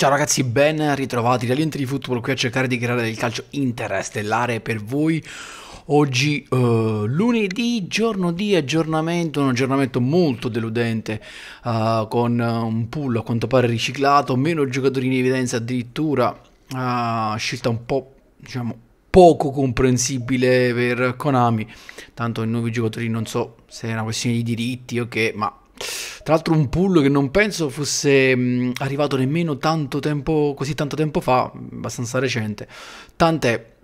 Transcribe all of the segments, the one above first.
Ciao ragazzi, ben ritrovati dall'Ente di Football qui a cercare di creare del calcio interstellare per voi. Oggi uh, lunedì, giorno di aggiornamento, un aggiornamento molto deludente uh, con un pool a quanto pare riciclato, meno giocatori in evidenza addirittura, uh, scelta un po' diciamo poco comprensibile per Konami, tanto i nuovi giocatori non so se è una questione di diritti o okay, che, ma tra l'altro un pull che non penso fosse mh, mm, arrivato nemmeno tanto tempo, così tanto tempo fa, abbastanza recente. Tant'è.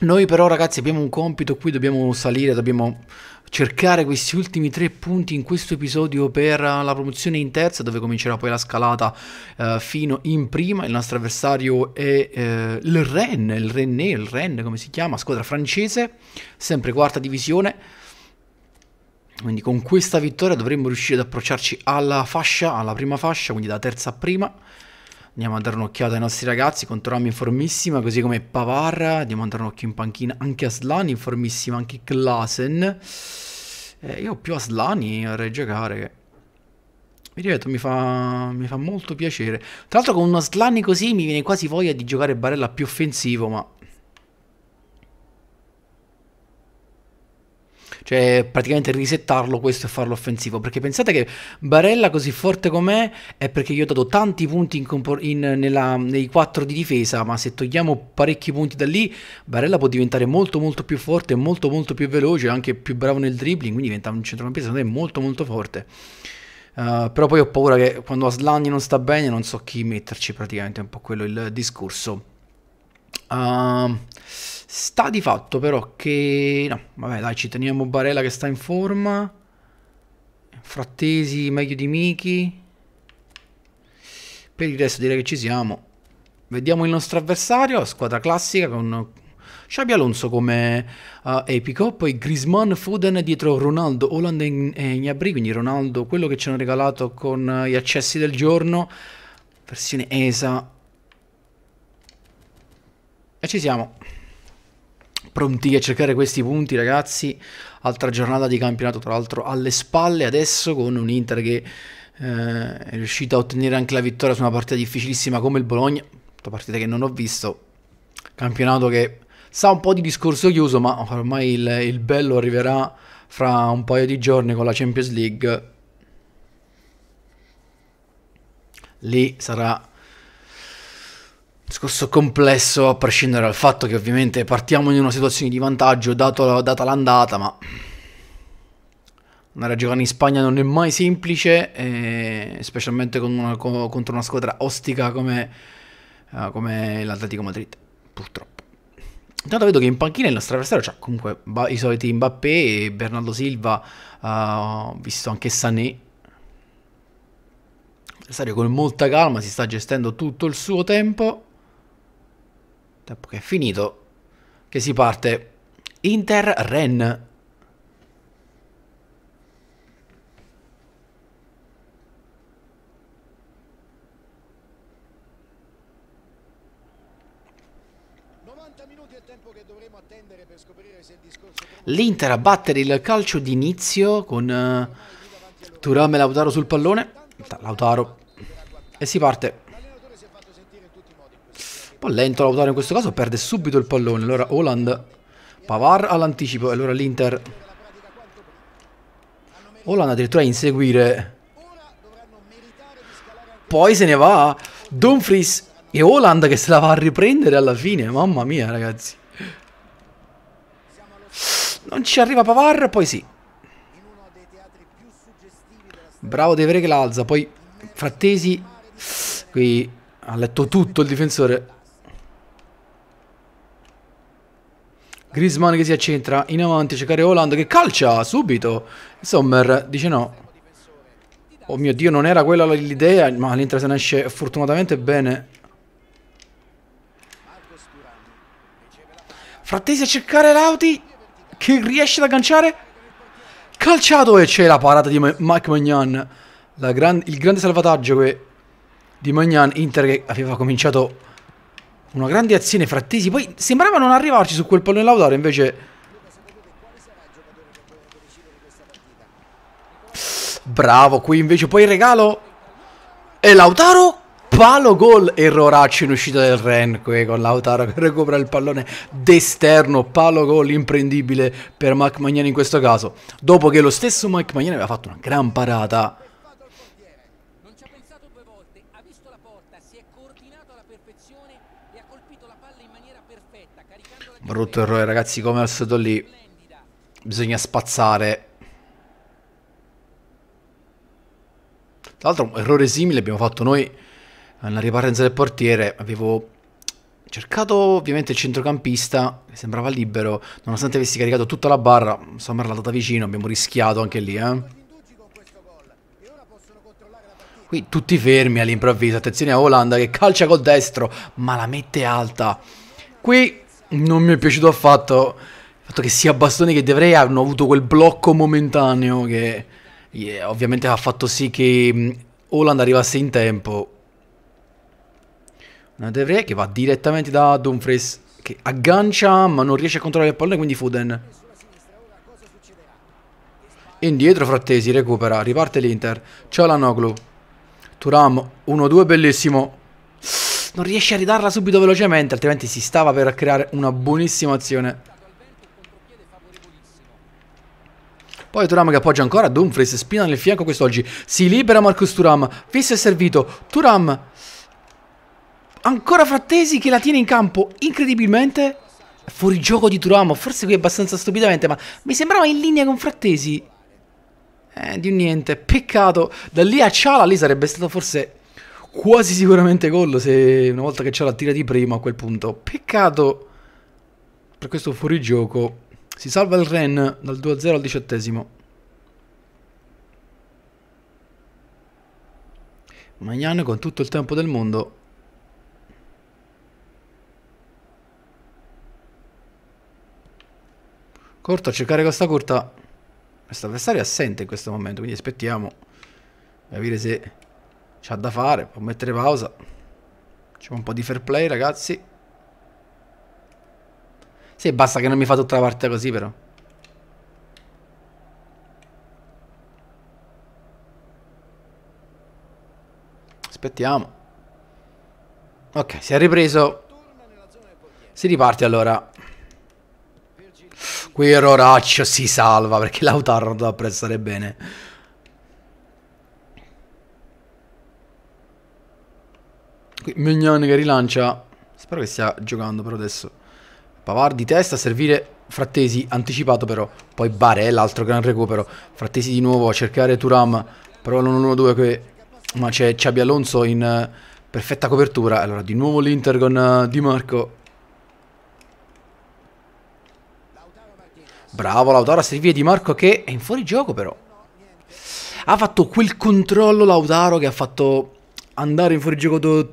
Noi però ragazzi abbiamo un compito qui, dobbiamo salire, dobbiamo cercare questi ultimi tre punti in questo episodio per la promozione in terza dove comincerà poi la scalata eh, fino in prima, il nostro avversario è eh, il Rennes, il Rennes, il Rennes come si chiama, squadra francese, sempre quarta divisione quindi con questa vittoria dovremmo riuscire ad approcciarci alla fascia, alla prima fascia, quindi da terza a prima. Andiamo a dare un'occhiata ai nostri ragazzi, Controlliamo in formissima, così come Pavarra. Andiamo a dare un occhio in panchina anche Aslan, in formissima anche Klasen. Eh, io più a Slani, vorrei giocare Mi ripeto, mi fa, mi fa molto piacere. Tra l'altro con uno Slani così mi viene quasi voglia di giocare Barella più offensivo, ma Cioè, praticamente risettarlo questo e farlo offensivo. Perché pensate che Barella così forte com'è è perché gli ho dato tanti punti in in, nella, nei 4 di difesa, ma se togliamo parecchi punti da lì, Barella può diventare molto molto più forte, molto molto più veloce, anche più bravo nel dribbling, quindi diventa un centrocampista secondo me molto molto forte. Uh, però poi ho paura che quando Aslani non sta bene non so chi metterci praticamente, è un po' quello il discorso. Uh, Sta di fatto però che... No, vabbè dai, ci teniamo Barella che sta in forma. Frattesi meglio di Miki. Per il resto direi che ci siamo. Vediamo il nostro avversario, squadra classica con Xabi Alonso come uh, eh, epico, poi Grisman Foden dietro Ronaldo, Holland e, e Gnabry, quindi Ronaldo quello che ci hanno regalato con uh, gli accessi del giorno, versione ESA. E ci siamo pronti a cercare questi punti ragazzi altra giornata di campionato tra l'altro alle spalle adesso con un Inter che eh, è riuscito a ottenere anche la vittoria su una partita difficilissima come il Bologna una partita che non ho visto campionato che sa un po' di discorso chiuso ma ormai il, il bello arriverà fra un paio di giorni con la Champions League lì sarà discorso complesso a prescindere dal fatto che ovviamente partiamo in una situazione di vantaggio dato, data l'andata, ma andare a giocare in Spagna non è mai semplice, eh, specialmente con una, co contro una squadra ostica come, uh, come l'Atletico Madrid, purtroppo. Intanto vedo che in panchina il nostro avversario c'ha comunque i soliti Mbappé e Bernardo Silva, uh, visto anche Sané. L'avversario con molta calma si sta gestendo tutto il suo tempo. Tempo che è finito. Che si parte. Inter-Ren. L'Inter a battere il calcio d'inizio con uh, Turam e Lautaro sul pallone. Lautaro. E si parte po' lento l'autore in questo caso, perde subito il pallone. Allora Holland, Pavar all'anticipo e allora l'Inter. Holland addirittura a inseguire. Poi se ne va Dumfries e Holland che se la va a riprendere alla fine. Mamma mia ragazzi. Non ci arriva Pavar, poi sì. Bravo De Vere che l'alza, poi Frattesi qui ha letto tutto il difensore Griezmann che si accentra in avanti, c'è Care Holland che calcia subito. Sommer dice no. Oh mio Dio, non era quella l'idea, ma l'Inter se ne esce fortunatamente bene. Frattesi a cercare Rauti che riesce ad agganciare. Calciato e c'è la parata di Mike Magnan. Gran il grande salvataggio di Magnan, Inter che aveva cominciato una grande azione frattesi. Poi sembrava non arrivarci su quel pallone Lautaro invece... Bravo, qui invece poi il regalo. E Lautaro palo gol erroraccio in uscita del Ren qui con Lautaro che recupera il pallone d'esterno palo gol imprendibile per Mac Magnani in questo caso dopo che lo stesso Mac Magnani aveva fatto una gran parata Brutto errore, ragazzi, come al solito lì bisogna spazzare. Tra l'altro un errore simile abbiamo fatto noi Nella ripartenza del portiere, avevo cercato ovviamente il centrocampista, che sembrava libero, nonostante avessi caricato tutta la barra, Sommer l'ha data vicino, abbiamo rischiato anche lì, eh. Qui tutti fermi all'improvviso, attenzione a Olanda che calcia col destro, ma la mette alta. Qui non mi è piaciuto affatto il fatto che sia Bastoni che De Vrij hanno avuto quel blocco momentaneo che yeah, ovviamente ha fatto sì che mm, Holland arrivasse in tempo. Una De Vrij che va direttamente da Dumfries che aggancia ma non riesce a controllare il pallone quindi Fuden. Indietro Frattesi recupera, riparte l'Inter. Ciao Noglu. Turam 1-2 bellissimo non riesce a ridarla subito velocemente, altrimenti si stava per creare una buonissima azione. Poi Turam che appoggia ancora Dumfries, spina nel fianco quest'oggi, si libera Marcus Turam, fisso e servito, Turam ancora Frattesi che la tiene in campo incredibilmente fuori gioco di Turam, forse qui abbastanza stupidamente, ma mi sembrava in linea con Frattesi. Eh, di un niente, peccato. Da lì a Ciala lì sarebbe stato forse quasi sicuramente gol se una volta che ce la tira di prima a quel punto. Peccato per questo fuorigioco. Si salva il Ren dal 2-0 al diciottesimo. Magnan con tutto il tempo del mondo. Corto a cercare questa corta. Questo avversario è assente in questo momento, quindi aspettiamo. Capire se C'ha da fare, può mettere pausa. C'è un po' di fair play, ragazzi. Sì, basta che non mi fa tutta la parte così, però. Aspettiamo. Ok, si è ripreso. Si riparte allora. Qui Roraccio si salva perché Lautaro non doveva apprezzare bene. Mignon che rilancia. Spero che stia giocando però adesso. Pavard di testa a servire Frattesi, anticipato però. Poi Barè l'altro gran recupero. Frattesi di nuovo a cercare Turam. Però l'1-1-2 che... Ma c'è Ciabi Alonso in eh, perfetta copertura. Allora di nuovo l'Inter con eh, Di Marco. Bravo Lautaro a servire Di Marco che è in fuori gioco però. Ha fatto quel controllo Lautaro che ha fatto andare in fuorigioco uh,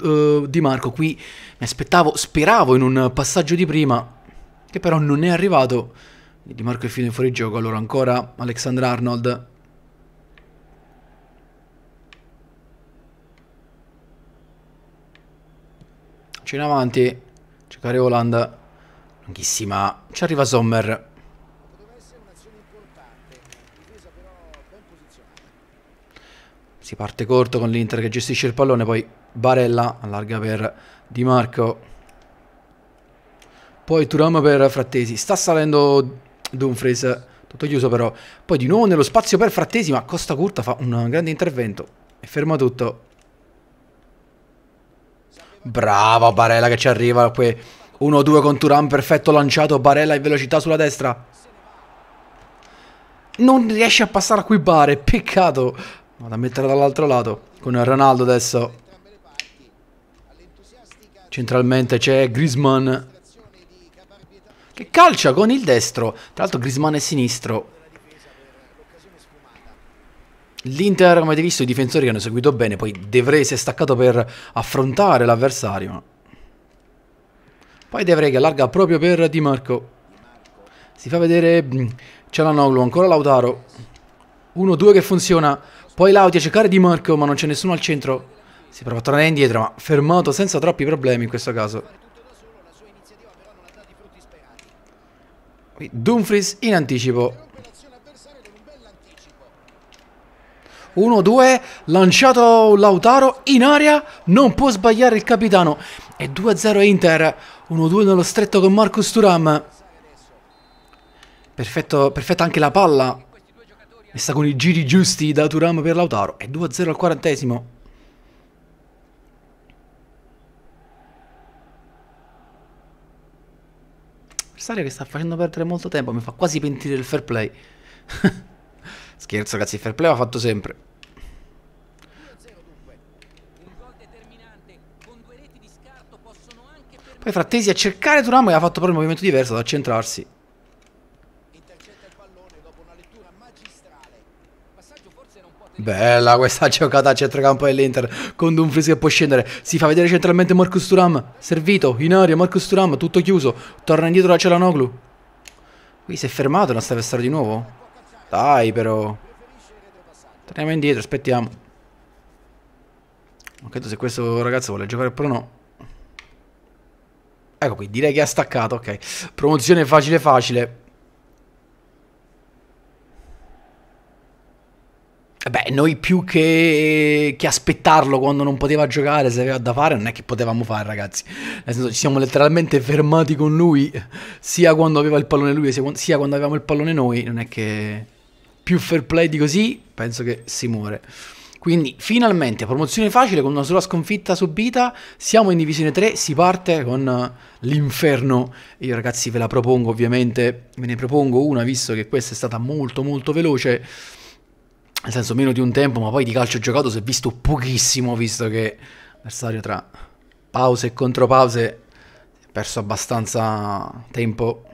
eh, Di Marco. Qui mi aspettavo, speravo in un passaggio di prima, che però non è arrivato. Di Marco è finito in fuorigioco, allora ancora Alexander Arnold. C'è in avanti, cercare Olanda. Lunghissima, ci arriva Sommer. Si parte corto con l'Inter che gestisce il pallone, poi Barella allarga per Di Marco. Poi Turam per Frattesi. Sta salendo Dumfries, tutto chiuso però. Poi di nuovo nello spazio per Frattesi, ma Costa Curta fa un grande intervento e ferma tutto. Brava Barella che ci arriva. 1-2 con Turam, perfetto lanciato. Barella in velocità sulla destra. Non riesce a passare a qui Bare, peccato. Vado a mettere dall'altro lato con Ronaldo adesso. Centralmente c'è Griezmann. Che calcia con il destro. Tra l'altro Griezmann è sinistro. L'Inter, come avete visto, i difensori hanno seguito bene. Poi De Vrij si è staccato per affrontare l'avversario. Poi De Vrij che allarga proprio per Di Marco. Si fa vedere C'è mm, Cialanoglu, ancora Lautaro. 1-2 che funziona. Poi Lauti a cercare Di Marco, ma non c'è nessuno al centro. Si prova a tornare indietro, ma fermato senza troppi problemi in questo caso. Dumfries in anticipo. 1-2, lanciato Lautaro in aria, non può sbagliare il capitano. E 2-0 Inter, 1-2 nello stretto con Marcus Turam. Perfetto, perfetta anche la palla e sta con i giri giusti da Turam per Lautaro. È 2-0 al quarantesimo. L'avversario che sta facendo perdere molto tempo. Mi fa quasi pentire il fair play. Scherzo, ragazzi. Il fair play va fatto sempre. Poi Frattesi a cercare Turam e ha fatto proprio un movimento diverso da centrarsi. Bella questa giocata a centrocampo dell'Inter con Dumfries che può scendere. Si fa vedere centralmente Marcus Turam. Servito in aria Marcus Turam, tutto chiuso. Torna indietro la Celanoglu. Qui si è fermato, non sta per stare di nuovo? Dai però. Torniamo indietro, aspettiamo. Non credo se questo ragazzo vuole giocare però no. Ecco qui, direi che ha staccato, ok. Promozione facile facile. Beh, noi più che, che, aspettarlo quando non poteva giocare, se aveva da fare, non è che potevamo fare, ragazzi. Nel senso, ci siamo letteralmente fermati con lui, sia quando aveva il pallone lui, sia quando avevamo il pallone noi. Non è che più fair play di così, penso che si muore. Quindi, finalmente, promozione facile con una sola sconfitta subita. Siamo in divisione 3, si parte con l'inferno. Io, ragazzi, ve la propongo, ovviamente, ve ne propongo una, visto che questa è stata molto, molto veloce nel senso meno di un tempo, ma poi di calcio giocato si è visto pochissimo, visto che l'avversario tra pause e contropause ha perso abbastanza tempo.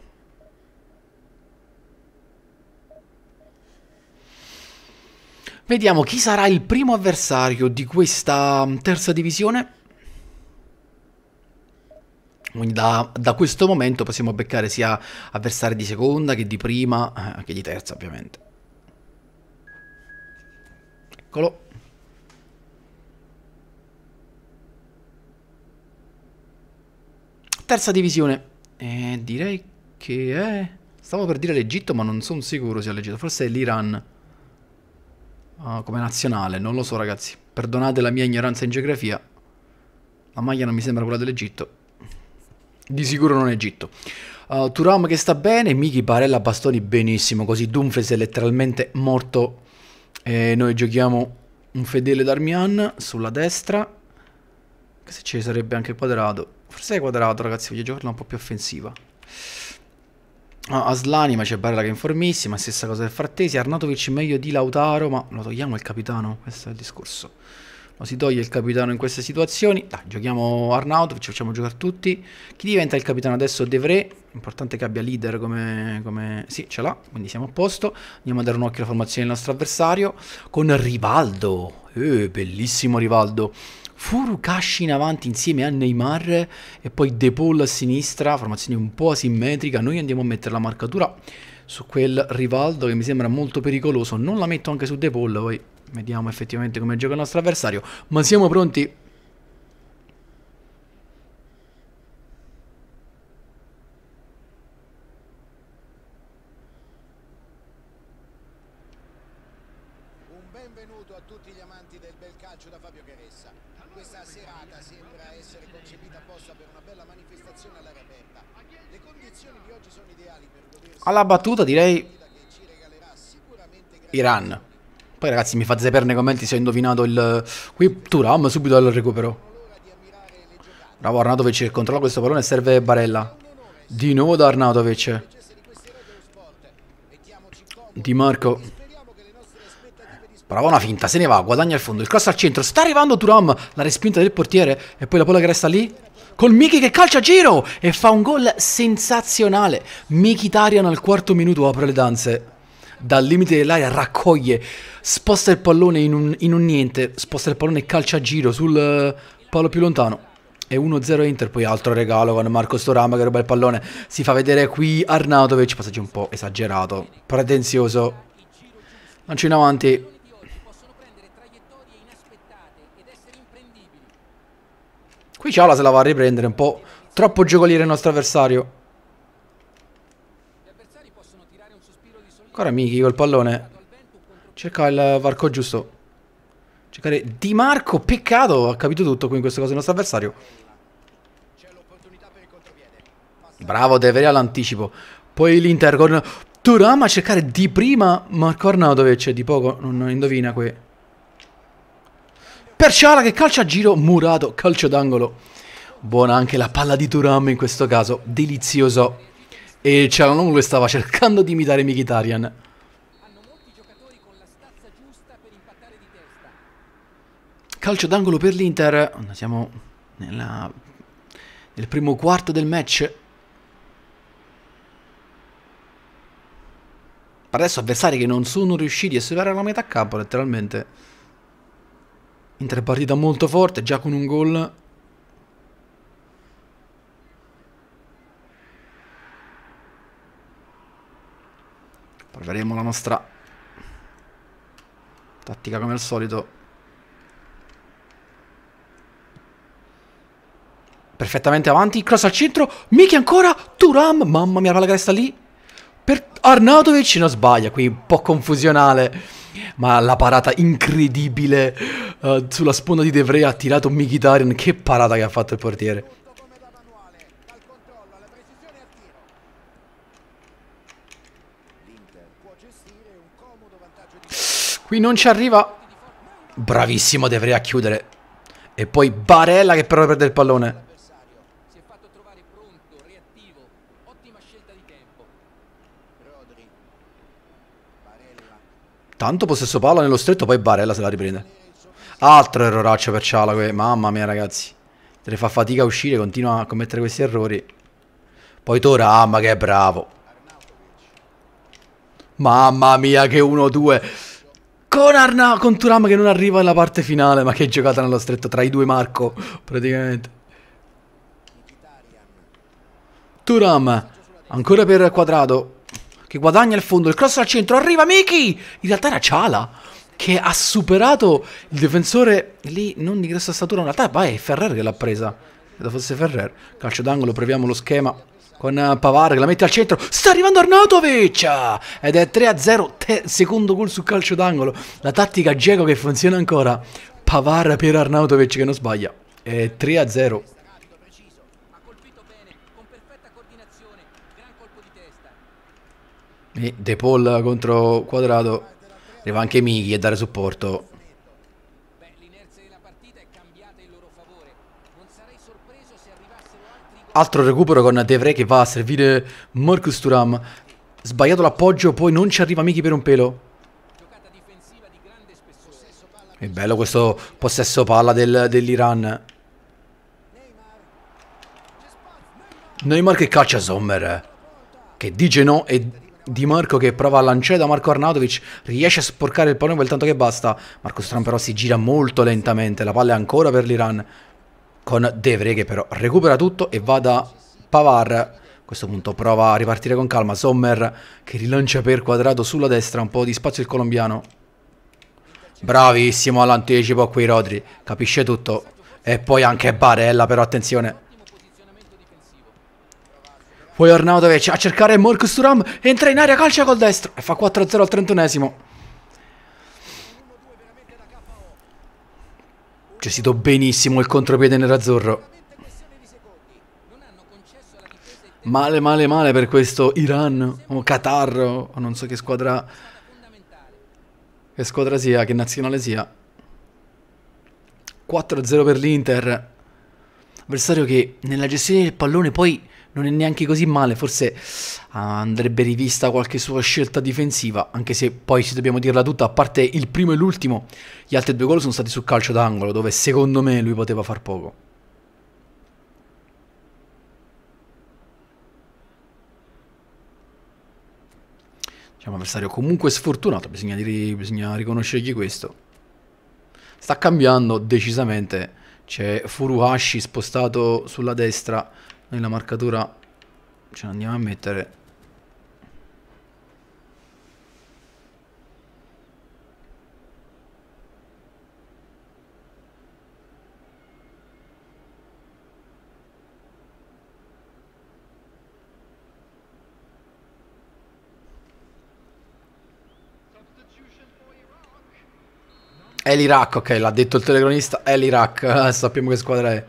Vediamo chi sarà il primo avversario di questa terza divisione. Quindi da, da questo momento possiamo beccare sia avversari di seconda che di prima, eh, che di terza ovviamente. Eccolo. Terza divisione. Eh, direi che è... Stavo per dire l'Egitto, ma non sono sicuro sia l'Egitto. Forse è l'Iran. Uh, come nazionale, non lo so ragazzi. Perdonate la mia ignoranza in geografia. La maglia non mi sembra quella dell'Egitto. Di sicuro non è Egitto. Uh, Turam che sta bene, Miki Barella Bastoni benissimo, così Dumfries è letteralmente morto e noi giochiamo un fedele Darmian sulla destra. Che se ci sarebbe anche il quadrato. Forse è quadrato, ragazzi, voglio giocarla un po' più offensiva. Ah, Aslani, ma c'è Barella che è informissima. stessa cosa del Frattesi. Arnatovic meglio di Lautaro, ma lo togliamo il capitano? Questo è il discorso. Lo si toglie il capitano in queste situazioni. Dai, giochiamo Arnautovic, facciamo giocare tutti. Chi diventa il capitano adesso? De Vre importante che abbia leader come, come... Sì, ce l'ha, quindi siamo a posto. Andiamo a dare un occhio alla formazione del nostro avversario. Con Rivaldo. Eh, bellissimo Rivaldo. Furukashi in avanti insieme a Neymar e poi De Paul a sinistra, formazione un po' asimmetrica. Noi andiamo a mettere la marcatura su quel Rivaldo che mi sembra molto pericoloso. Non la metto anche su De Paul, poi vediamo effettivamente come gioca il nostro avversario. Ma siamo pronti alla battuta direi Iran. Poi ragazzi mi fate sapere nei commenti se ho indovinato il... Qui Turam subito al recupero. Bravo Arnautovic controlla questo pallone serve Barella. Di nuovo da Arnautovic. Di Marco. Brava una finta, se ne va, guadagna il fondo. Il cross al centro, sta arrivando Turam. La respinta del portiere e poi la palla che resta lì con Miki che calcia a giro e fa un gol sensazionale. Mkhitaryan al quarto minuto apre le danze. Dal limite dell'aria raccoglie, sposta il pallone in un, in un niente, sposta il pallone e calcia a giro sul eh, palo più lontano. E 1-0 Inter, poi altro regalo con Marco Storama che ruba il pallone. Si fa vedere qui Arnautovic, passaggio un po' esagerato, pretenzioso. Lancio in avanti, Qui Ciala se la va a riprendere un po'. Troppo giocoliere il nostro avversario. Ancora Miki col pallone. Cerca il varco giusto. Cercare Di Marco, peccato, ha capito tutto qui in questo caso il nostro avversario. Bravo De Vere all'anticipo. Poi l'Inter con Turama a cercare di prima Marco Arnautovic, di poco non indovina qui per Ciala che calcia a giro murato, calcio d'angolo. Buona anche la palla di Turam in questo caso, delizioso. E Cialanoglu stava cercando di imitare Mkhitaryan. Calcio d'angolo per l'Inter. Siamo nella... nel primo quarto del match. Per Adesso avversari che non sono riusciti a superare la metà campo letteralmente. Interpartita molto forte, già con un gol. Proveremo la nostra tattica come al solito. Perfettamente avanti, cross al centro, Miki ancora, Turam, mamma mia, la palla che resta lì. Per Arnautovic non sbaglia, qui un po' confusionale, ma la parata incredibile uh, sulla sponda di De Vrij ha tirato Mkhitaryan, che parata che ha fatto il portiere. Qui non ci arriva. Bravissimo De Vrij a chiudere. E poi Barella che però perde il pallone. Tanto possesso palla nello stretto, poi Barella se la riprende. Altro erroraccio per Ciala, eh. mamma mia ragazzi. ne fa fatica a uscire, continua a commettere questi errori. Poi Tora, ah, ma che è bravo. Mamma mia che 1-2. Con, Arna con Turam che non arriva alla parte finale, ma che giocata nello stretto tra i due Marco, praticamente. Turam, ancora per quadrato che guadagna il fondo, il cross al centro, arriva Miki! In realtà era Ciala che ha superato il difensore lì non di grossa statura, in realtà vai, è Ferrer che l'ha presa. Credo fosse Ferrer. Calcio d'angolo, proviamo lo schema con eh, Pavar che la mette al centro. Sta arrivando Arnautovic! Ed è 3-0, secondo gol sul calcio d'angolo. La tattica Diego che funziona ancora. Pavar per Arnautovic che non sbaglia. È 3-0. E De Paul contro Quadrato. Arriva anche Michi a dare supporto. Altro recupero con Devre che va a servire Marcus Turam. Sbagliato l'appoggio, poi non ci arriva Michi per un pelo. È bello questo possesso palla del, dell'Iran. Neymar che calcia Sommer. Eh, che dice no e di Marco che prova a lanciare da Marco Arnautovic, riesce a sporcare il pallone quel tanto che basta. Marco Stran però si gira molto lentamente, la palla è ancora per l'Iran con Devre che però recupera tutto e va da Pavar. A questo punto prova a ripartire con calma, Sommer che rilancia per quadrato sulla destra, un po' di spazio il colombiano. Bravissimo all'anticipo qui Rodri, capisce tutto. E poi anche Barella però attenzione poi Arnautovic a cercare Marcus Turam, entra in aria, calcia col destro e fa 4-0 al trentunesimo. Gestito benissimo il contropiede nerazzurro. Male, male, male per questo Iran o Qatar o non so che squadra... Che squadra sia, che nazionale sia. 4-0 per l'Inter. Avversario che nella gestione del pallone poi non è neanche così male, forse ah, andrebbe rivista qualche sua scelta difensiva, anche se poi se dobbiamo dirla tutta, a parte il primo e l'ultimo, gli altri due gol sono stati su calcio d'angolo, dove secondo me lui poteva far poco. Diciamo avversario comunque sfortunato, bisogna, dire, bisogna riconoscergli questo. Sta cambiando decisamente, c'è Furuhashi spostato sulla destra nella marcatura ce l'andiamo a mettere È l'Iraq, ok, l'ha detto il telecronista, è l'Iraq, sappiamo che squadra è.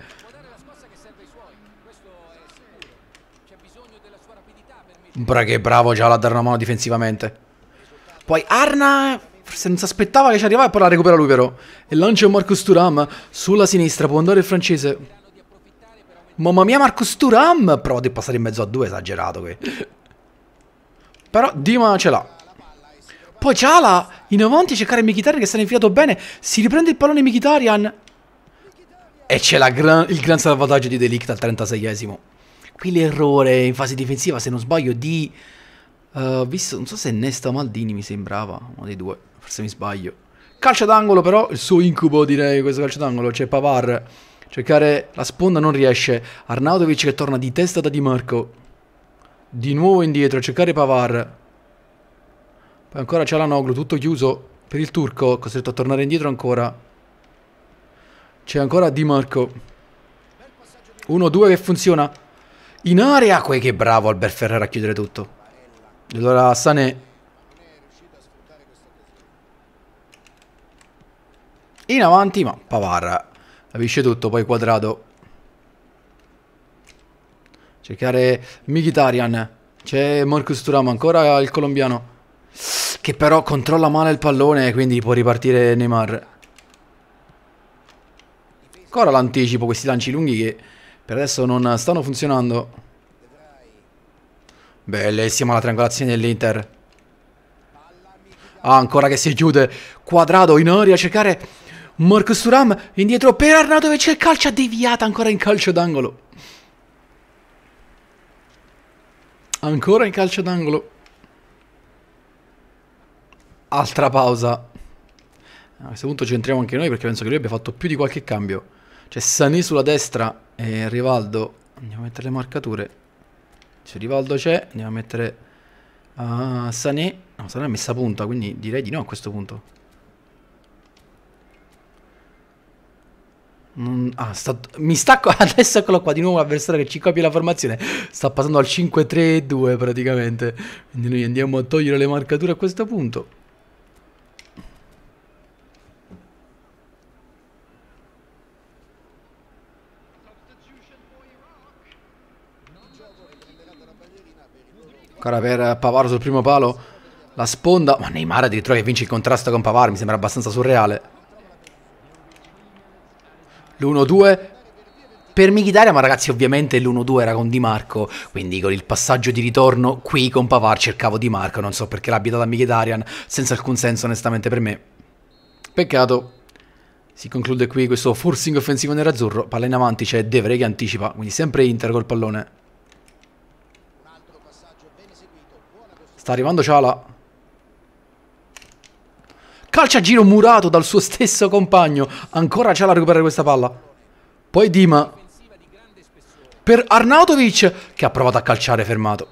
Bra che bravo già la dare una mano difensivamente. Poi Arna forse non si aspettava che ci arrivava e poi la recupera lui però. E lancia Marcus Turam sulla sinistra, può andare il francese. Mamma mia Marcus Turam! Prova a passare in mezzo a due, esagerato qui. Però Dima ce l'ha. Poi Ciala in avanti a cercare Mikitarian che si è infilato bene. Si riprende il pallone Mikitarian. E c'è gran, il gran salvataggio di Delict al 36esimo qui l'errore in fase difensiva, se non sbaglio, di... Uh, visto, non so se Nesta Maldini mi sembrava, uno dei due, forse mi sbaglio. Calcio d'angolo però, il suo incubo direi, questo calcio d'angolo, c'è Pavar, cercare la sponda non riesce, Arnautovic che torna di testa da Di Marco, di nuovo indietro, a cercare Pavar, poi ancora c'è Lanoglu, tutto chiuso per il turco, costretto a tornare indietro ancora, c'è ancora Di Marco, 1-2 che funziona, in area, quei che bravo Albert Ferrero a chiudere tutto. E allora Sané. In avanti, ma Pavarra capisce tutto, poi quadrato. Cercare Mkhitaryan. C'è Marcus Turam, ancora il colombiano. Che però controlla male il pallone, quindi può ripartire Neymar. Ancora l'anticipo, questi lanci lunghi che per adesso non stanno funzionando. Bellissima la triangolazione dell'Inter. Ah, ancora che si chiude. Quadrado in aria a cercare Marcus Turam. Indietro per Arnato Arnautovic. Il calcio deviata ancora in calcio d'angolo. Ancora in calcio d'angolo. Altra pausa. A questo punto ci entriamo anche noi perché penso che lui abbia fatto più di qualche cambio. C'è cioè, Sané sulla destra e Rivaldo. Andiamo a mettere le marcature. Se Rivaldo c'è, andiamo a mettere uh, ah, Sané. No, Sané ha messa a punta, quindi direi di no a questo punto. Non, ah, sta, mi stacco adesso eccolo qua di nuovo l'avversario che ci copia la formazione. Sta passando al 5-3-2 praticamente. Quindi noi andiamo a togliere le marcature a questo punto. Ancora per Pavaro sul primo palo. La sponda. Ma Neymar addirittura che vince il contrasto con Pavaro. Mi sembra abbastanza surreale. L'1-2 per Michitaria, ma ragazzi ovviamente l'1-2 era con Di Marco, quindi con il passaggio di ritorno qui con Pavar cercavo Di Marco, non so perché l'abbia data a Michitarian, senza alcun senso onestamente per me. Peccato, si conclude qui questo forcing offensivo nerazzurro, palla in avanti c'è cioè Devere che anticipa, quindi sempre Inter col pallone. Sta arrivando Ciala. Calcia a giro murato dal suo stesso compagno. Ancora Ciala a recuperare questa palla. Poi Dima. Per Arnautovic che ha provato a calciare fermato.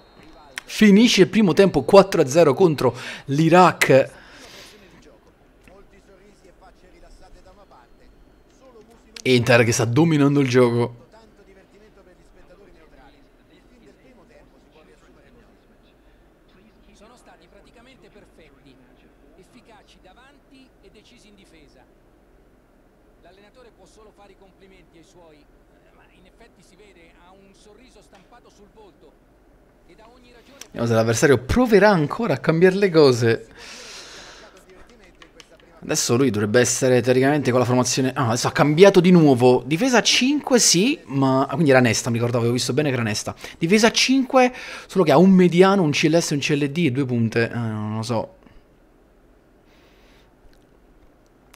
Finisce il primo tempo 4-0 contro l'Iraq. Inter che sta dominando il gioco. Vediamo se l'avversario proverà ancora a cambiare le cose. Adesso lui dovrebbe essere teoricamente con la formazione... Ah, adesso ha cambiato di nuovo. Difesa 5, sì, ma... Ah, quindi era Nesta, mi ricordavo, avevo visto bene che era Nesta. Difesa 5, solo che ha un mediano, un CLS, un CLD e due punte. Eh, non lo so.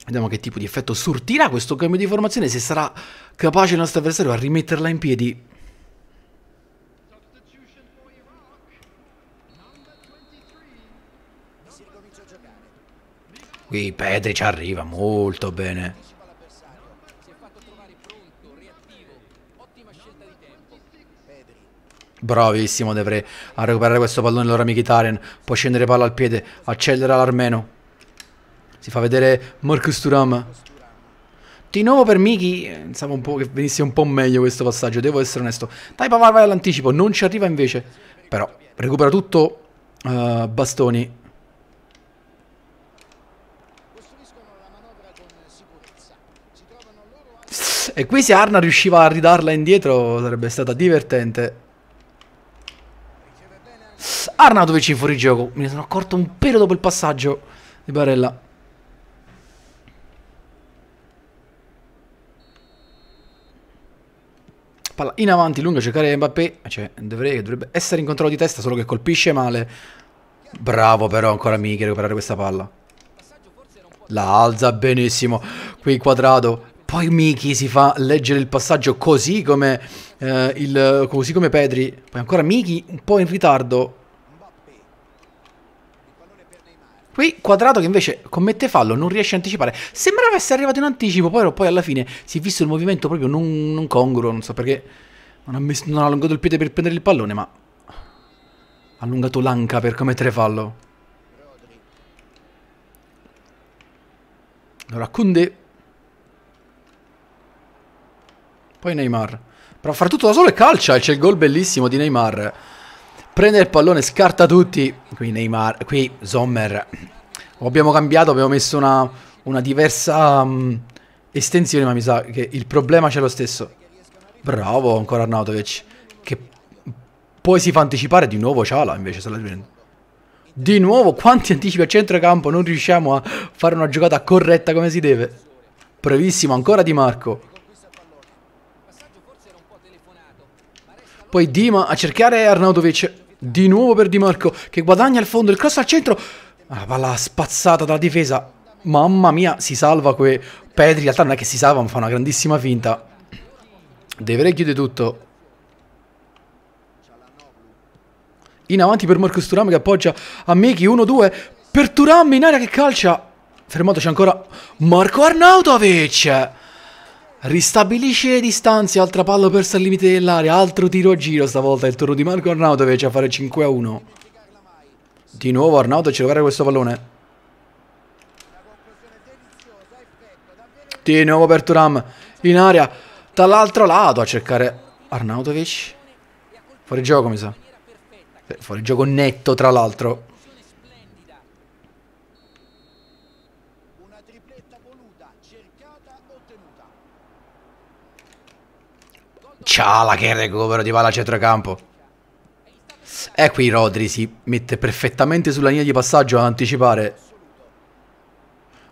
Vediamo che tipo di effetto sortirà questo cambio di formazione, se sarà capace il nostro avversario a rimetterla in piedi. qui Pedri ci arriva molto bene. Bravissimo Devre a recuperare questo pallone loro Mkhitaryan, può scendere palla al piede, accelera l'Armeno. Si fa vedere Marcus Turam. Di nuovo per Miki, eh, pensavo un po' che venisse un po' meglio questo passaggio, devo essere onesto. Dai Pavar vai all'anticipo, non ci arriva invece. Però recupera tutto uh, Bastoni. E qui se Arna riusciva a ridarla indietro sarebbe stata divertente. Arna dove in fuori gioco? Mi sono accorto un pelo dopo il passaggio di Barella. Palla in avanti, lunga, cercare Mbappé. Eh, cioè, dovrei, dovrebbe essere in controllo di testa, solo che colpisce male. Bravo però ancora Miki a recuperare questa palla. La alza benissimo. Qui quadrato. Poi Miki si fa leggere il passaggio così come, eh, il, così come Pedri. Poi ancora Miki un po' in ritardo. Qui Quadrato che invece commette fallo, non riesce a anticipare. Sembrava essere arrivato in anticipo, però poi alla fine si è visto il movimento proprio non, non congruo, non so perché. Non ha, messo, non ha allungato il piede per prendere il pallone, ma... Ha allungato l'anca per commettere fallo. Allora, Kunde Poi Neymar. Però far tutto da solo e calcia. E eh, c'è il gol bellissimo di Neymar. Prende il pallone, scarta tutti. Qui Neymar, qui Sommer. Lo abbiamo cambiato, abbiamo messo una, una diversa um, estensione, ma mi sa che il problema c'è lo stesso. Bravo ancora Arnautovic. Che poi si fa anticipare di nuovo Ciala invece. Se la Di nuovo, quanti anticipi a centrocampo non riusciamo a fare una giocata corretta come si deve. Bravissimo ancora Di Marco. Poi Dima a cercare Arnaudovic. Di nuovo per Di Marco che guadagna il fondo, il cross al centro. La palla spazzata dalla difesa. Mamma mia, si salva que... Pedri in realtà non è che si salva, ma fa una grandissima finta. Devere chiude tutto. In avanti per Marcus Turam che appoggia a Meki 1-2. Per Turam in aria che calcia. Fermato c'è ancora Marco Arnautovic. Ristabilisce le distanze, altra palla persa al limite dell'area, altro tiro a giro stavolta il turno di Marco Arnauto invece a fare 5 a 1. Di nuovo Arnauto a cercare questo pallone. Di nuovo per Turam in aria, dall'altro lato a cercare Arnautovic. Fuori gioco mi sa. Eh, fuori gioco netto tra l'altro. Ciala che recupero di palla a centrocampo. E qui Rodri si mette perfettamente sulla linea di passaggio ad anticipare.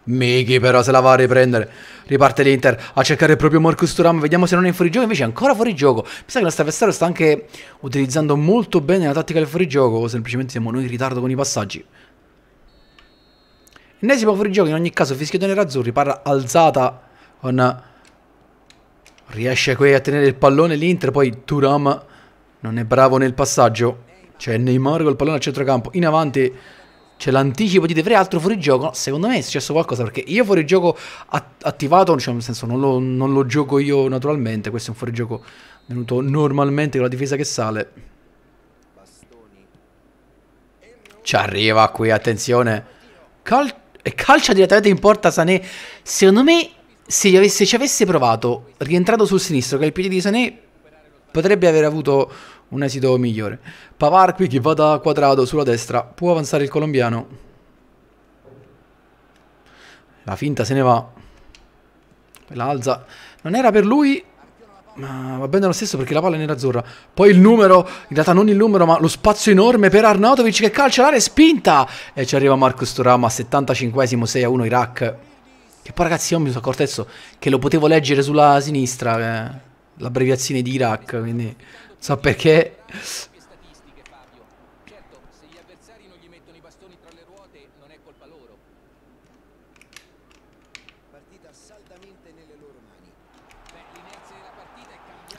Miki però se la va a riprendere. Riparte l'Inter a cercare proprio Marcus Turam. Vediamo se non è in fuorigioco. Invece è ancora fuorigioco. Mi sa che la nostro sta anche utilizzando molto bene la tattica del fuorigioco. O semplicemente siamo noi in ritardo con i passaggi. Ennesimo fuorigioco. In ogni caso, fischio azzurri. Parla alzata con Riesce qui a tenere il pallone l'Inter, poi Turam non è bravo nel passaggio. C'è Neymar col pallone al centrocampo, in avanti c'è l'anticipo di De Vrij, altro fuorigioco. No, secondo me è successo qualcosa perché io fuorigioco attivato, cioè nel senso non lo, non lo gioco io naturalmente, questo è un fuorigioco venuto normalmente con la difesa che sale. Ci arriva qui, attenzione. Cal e calcia direttamente in porta Sané. Secondo me se, avesse, se ci avesse provato, rientrato sul sinistro, che è il piede di Sané, potrebbe aver avuto un esito migliore. Pavar qui che va da quadrato sulla destra, può avanzare il colombiano. La finta se ne va. alza. non era per lui, ma va bene lo stesso perché la palla è nera azzurra. Poi il numero, in realtà non il numero, ma lo spazio enorme per Arnautovic che calcia l'area spinta. E ci arriva Marcus Turam a 75 6 1 Iraq. Che poi ragazzi io mi sono accorto adesso che lo potevo leggere sulla sinistra, eh, l'abbreviazione di Iraq, quindi non so perché...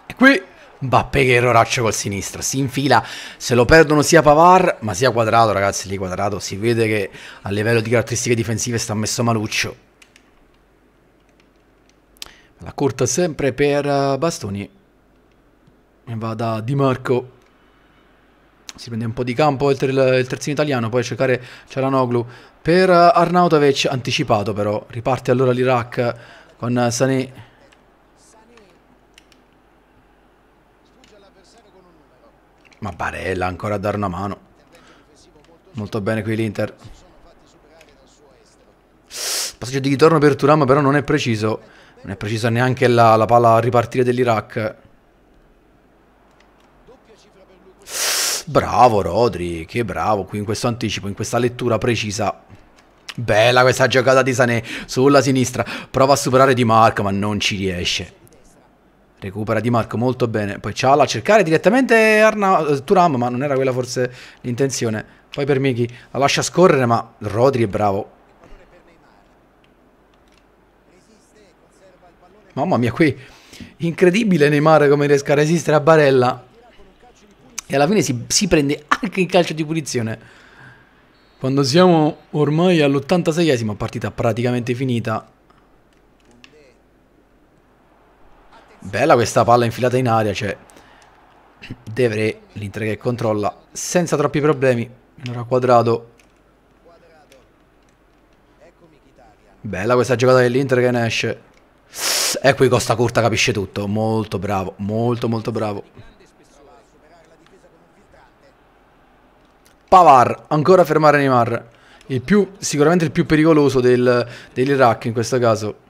E qui Mbappé che erroraccio col sinistro, si infila, se lo perdono sia Pavar ma sia Quadrato ragazzi, lì Quadrato si vede che a livello di caratteristiche difensive sta messo maluccio. La corta sempre per eh, Bastoni. E va da Di Marco. Si prende un po' di campo oltre il, il terzino italiano, poi a cercare Cialanoglu per eh, Arnautovic, anticipato però. Riparte allora l'Iraq con Sané. Ma Barella ancora a dare una mano. Molto bene qui l'Inter. Passaggio di ritorno per Turam però non è preciso. Non è precisa neanche la, la palla a ripartire dell'Iraq. Bravo Rodri, che bravo qui in questo anticipo, in questa lettura precisa. Bella questa giocata di Sané sulla sinistra. Prova a superare Di Marco, ma non ci riesce. Recupera Di Marco molto bene. Poi Ciala a cercare direttamente Arna Turam, ma non era quella forse l'intenzione. Poi per Miki la lascia scorrere, ma Rodri è bravo. Mamma mia, qui incredibile Neymar come riesca a resistere a Barella. E alla fine si, si prende anche il calcio di punizione. Quando siamo ormai all'86esima partita praticamente finita. Bella questa palla infilata in aria, cioè De Vrij, l'Inter che controlla senza troppi problemi. Allora quadrato. Bella questa giocata dell'Inter che ne esce. E qui Costa Curta capisce tutto. Molto bravo, molto molto bravo. Pavar, ancora a fermare Neymar. Il più, sicuramente il più pericoloso del, dell'Iraq in questo caso.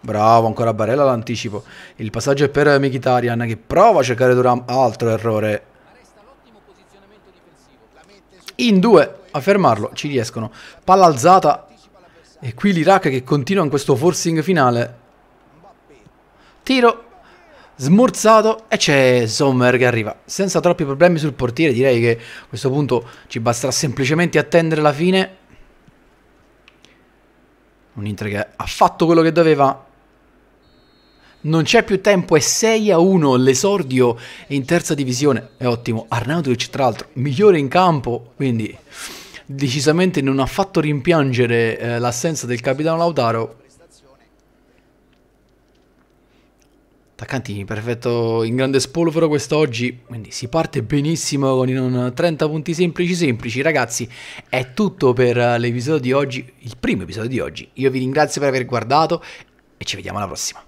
Bravo, ancora Barella l'anticipo. Il passaggio è per Mkhitaryan che prova a cercare Duram. Altro errore. In due a fermarlo ci riescono. Palla alzata. E qui l'Iraq che continua in questo forcing finale tiro smorzato e c'è Sommer che arriva senza troppi problemi sul portiere direi che a questo punto ci basterà semplicemente attendere la fine un Inter che ha fatto quello che doveva non c'è più tempo, è 6 a 1 l'esordio in terza divisione. È ottimo. Arnautovic, tra l'altro, migliore in campo, quindi decisamente non ha fatto rimpiangere eh, l'assenza del capitano Lautaro. Attaccantini, perfetto in grande spolvero quest'oggi, quindi si parte benissimo con un 30 punti semplici semplici. Ragazzi, è tutto per l'episodio di oggi, il primo episodio di oggi. Io vi ringrazio per aver guardato e ci vediamo alla prossima.